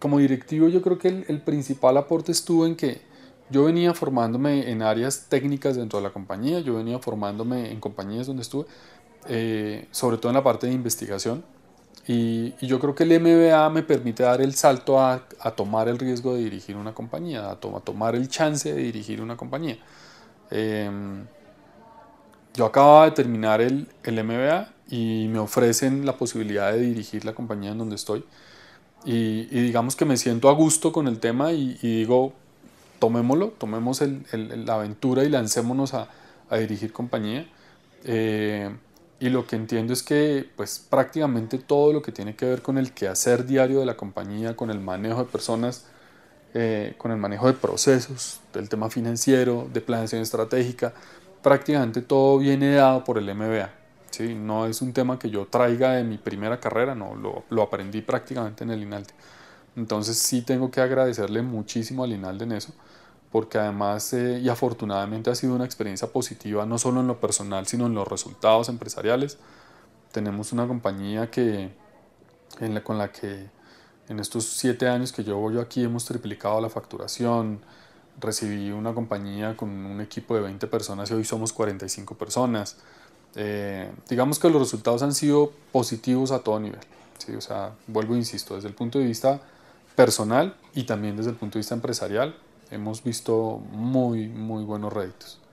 como directivo yo creo que el, principal aporte estuvo en que yo venía formándome en áreas técnicas dentro de la compañía, yo venía formándome en compañías donde estuve, eh, sobre todo en la parte de investigación. Y, yo creo que el MBA me permite dar el salto a, tomar el riesgo de dirigir una compañía, a, tomar el chance de dirigir una compañía. Em, yo acababa de terminar el, el MBA y me ofrecen la posibilidad de dirigir la compañía en donde estoy y, digamos que me siento a gusto con el tema y, digo, tomémoslo, tomemos la aventura y lancémonos a, dirigir compañía. Eh, y lo que entiendo es que pues prácticamente todo lo que tiene que ver con el quehacer diario de la compañía, con el manejo de personas, eh, con el manejo de procesos, del tema financiero, de planeación estratégica, prácticamente todo viene dado por el MBA. Sí, no es un tema que yo traiga de mi primera carrera, no, lo, lo aprendí prácticamente en el INALDE. Entonces sí tengo que agradecerle muchísimo al INALDE en eso, porque además eh, y afortunadamente ha sido una experiencia positiva, no solo en lo personal, sino en los resultados empresariales. Tenemos una compañía que, con la que en estos siete años que llevo yo aquí hemos triplicado la facturación, recibí una compañía con un equipo de 20 personas y hoy somos 45 personas. Eh, digamos que los resultados han sido positivos a todo nivel. ¿sí? O vuelvo, e insisto, desde el punto de vista personal y también desde el punto de vista empresarial, hemos visto muy, muy buenos réditos.